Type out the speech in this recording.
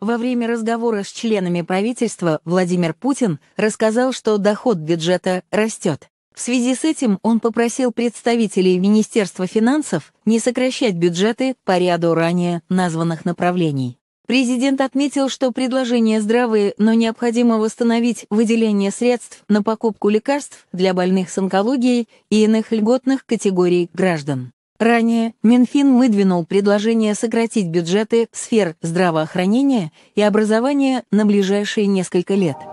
Во время разговора с членами правительства Владимир Путин рассказал, что доход бюджета растет. В связи с этим он попросил представителей Министерства финансов не сокращать бюджеты по ряду ранее названных направлений. Президент отметил, что предложения здравые, но необходимо восстановить выделение средств на покупку лекарств для больных с онкологией и иных льготных категорий граждан. Ранее Минфин выдвинул предложение сократить бюджеты сфер здравоохранения и образования на ближайшие несколько лет –